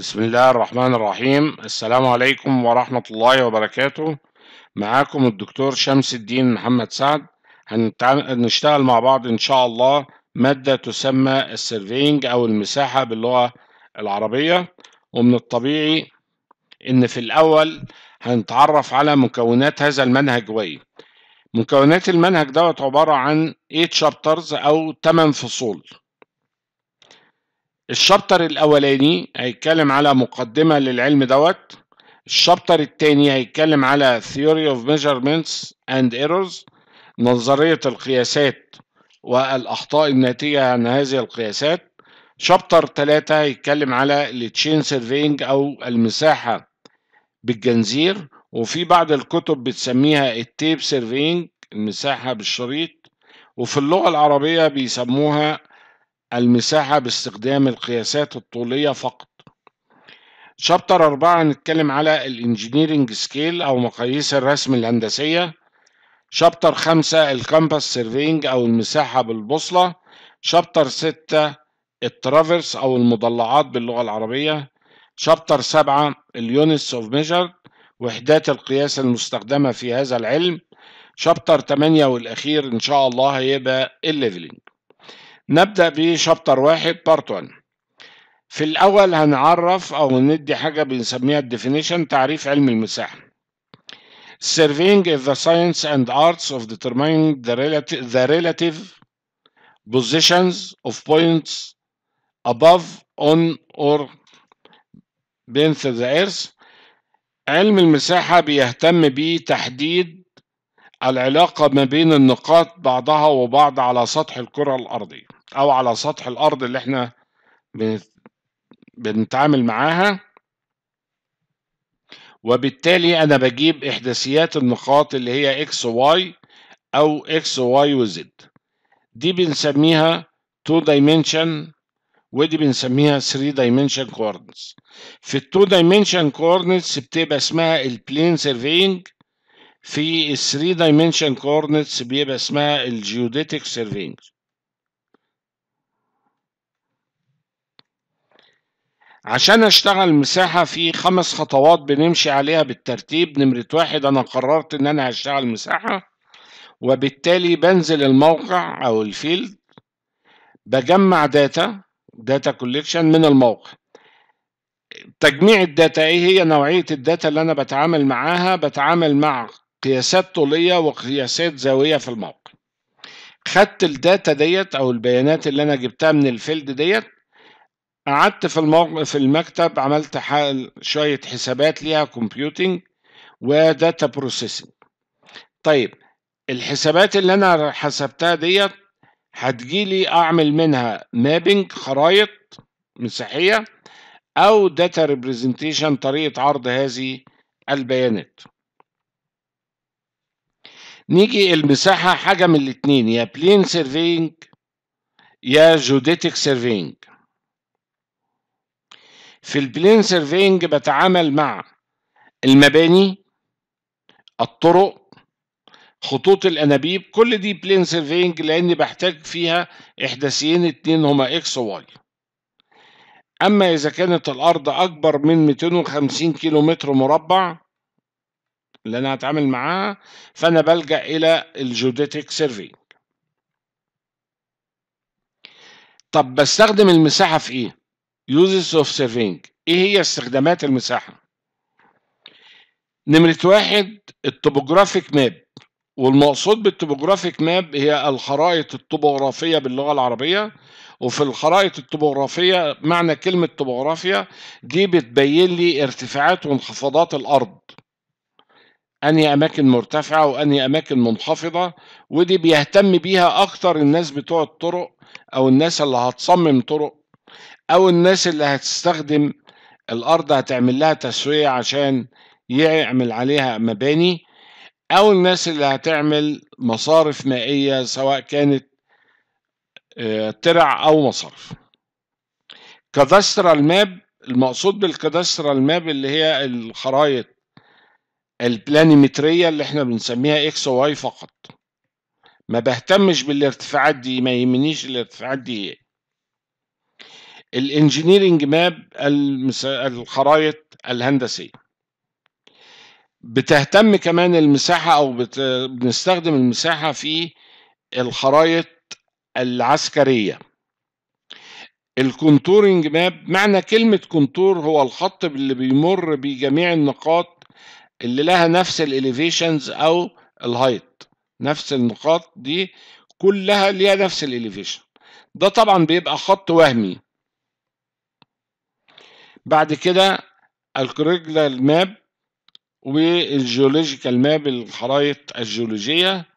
بسم الله الرحمن الرحيم السلام عليكم ورحمة الله وبركاته معاكم الدكتور شمس الدين محمد سعد هنشتغل مع بعض إن شاء الله مادة تسمى السيرفينج أو المساحة باللغة العربية ومن الطبيعي إن في الأول هنتعرف على مكونات هذا المنهج وي مكونات المنهج دوت عبارة عن 8 شابترز أو 8 فصول الشابتر الاولاني هيتكلم على مقدمه للعلم دوت الشابتر الثاني هيتكلم على theory of measurements and errors نظريه القياسات والاخطاء الناتجه عن هذه القياسات شابتر تلاتة هيتكلم على التشين سيرفينج او المساحه بالجنزير وفي بعض الكتب بتسميها التيب سيرفينج المساحه بالشريط وفي اللغه العربيه بيسموها المساحة باستخدام القياسات الطولية فقط شابتر أربعة هنتكلم على الانجينيرينج سكيل أو مقاييس الرسم الهندسية شابتر خمسة الكامباس سيرفينج أو المساحة بالبوصلة شابتر ستة الترافرس أو المضلعات باللغة العربية شابتر سبعة اليونتس أوف ميجر وحدات القياس المستخدمة في هذا العلم شابتر تمانية والأخير إن شاء الله هيبقى الليفلينج نبدأ بشابتر واحد بارت 1 في الأول هنعرف أو ندي حاجة بنسميها الديفينيشن تعريف علم المساحة Surveying is the science and arts of determining the relative, the relative positions of points above, on, or beneath the earth علم المساحة بيهتم بتحديد العلاقة ما بين النقاط بعضها وبعض على سطح الكرة الأرضية او على سطح الارض اللي احنا بنتعامل معاها وبالتالي انا بجيب احداثيات النقاط اللي هي اكس واي او اكس واي وزد دي بنسميها 2 dimension ودي بنسميها 3 dimension كورنس في ال 2 dimension كورنس بتبقى اسمها البلين سيرفينج في ال 3 dimension كورنس بيبقى اسمها الجيوديتك سيرفينج عشان اشتغل مساحة في خمس خطوات بنمشي عليها بالترتيب نمرة واحد انا قررت ان انا هشتغل مساحة وبالتالي بنزل الموقع او الفيلد بجمع داتا داتا كوليكشن من الموقع تجميع الداتا ايه هي نوعية الداتا اللي انا بتعامل معاها بتعامل مع قياسات طولية وقياسات زاوية في الموقع خدت الداتا ديت او البيانات اللي انا جبتها من الفيلد ديت قعدت في الموقع في المكتب عملت شوية حسابات ليها كومبيوتنج وداتا بروسيسنج طيب الحسابات اللي انا حسبتها ديت هتجيلي اعمل منها مابنج خرائط مساحية او داتا ريبريزنتيشن طريقة عرض هذه البيانات نيجي المساحة حاجة من الاتنين يا بلين سيرفينج يا جوديتك سيرفينج في البلين سيرفينج بتعامل مع المباني الطرق خطوط الانابيب كل دي بلين سيرفينج لاني بحتاج فيها احداثيين اتنين هما اكس وواي اما اذا كانت الارض اكبر من 250 كيلو متر مربع اللي انا هتعامل معاها فانا بلجا الى الجيوديتك سيرفينج طب بستخدم المساحه في ايه uses of serving ايه هي استخدامات المساحه نمرة واحد التوبوغرافيك ماب والمقصود بالتوبوغرافيك ماب هي الخرائط الطبوغرافية باللغة العربية وفي الخرائط الطبوغرافية معنى كلمة طبوغرافيا دي بتبين لي ارتفاعات وانخفاضات الأرض أنهي أماكن مرتفعة وأنهي أماكن منخفضة ودي بيهتم بيها أكتر الناس بتوع الطرق أو الناس اللي هتصمم طرق او الناس اللي هتستخدم الارض هتعمل لها تسوية عشان يعمل عليها مباني او الناس اللي هتعمل مصارف مائية سواء كانت ترع آه، او مصارف كادسترال ماب المقصود بالكادسترال ماب اللي هي الخرائط البلانيمترية اللي احنا بنسميها اكس واي فقط ما بهتمش بالارتفاعات دي ما يهمنيش الارتفاعات دي ايه الانجينيرنج ماب الخرائط الهندسيه بتهتم كمان المساحه او بنستخدم المساحه في الخرائط العسكريه الكونتورنج ماب معنى كلمه كونتور هو الخط اللي بيمر بجميع النقاط اللي لها نفس الاليفيشنز او الهايت نفس النقاط دي كلها ليها نفس الاليفيشن ده طبعا بيبقى خط وهمي بعد كده الكريجلا ماب والجيولوجيكال ماب الخرائط الجيولوجية